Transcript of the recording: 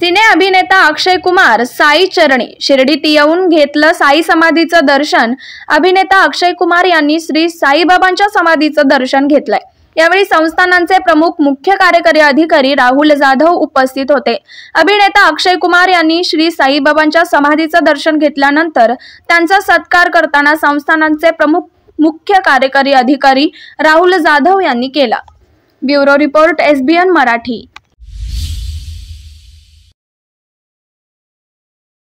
सिने अभिनेता अक्षय कुमार साई चरणी शिर्डीत येऊन घेतलं साई समाधीचं दर्शन अभिनेता अक्षय कुमार यांनी श्री साईबाबांच्या समाधीचं दर्शन घेतलंय यावेळी संस्थानांचे प्रमुख मुख्य कार्यकारी अधिकारी राहुल जाधव उपस्थित होते अभिनेता अक्षय कुमार यांनी श्री साईबाबांच्या समाधीचं दर्शन घेतल्यानंतर त्यांचा सत्कार करताना संस्थानांचे प्रमुख मुख्य कार्यकारी अधिकारी राहुल जाधव यांनी केला ब्युरो रिपोर्ट एसबीएन मराठी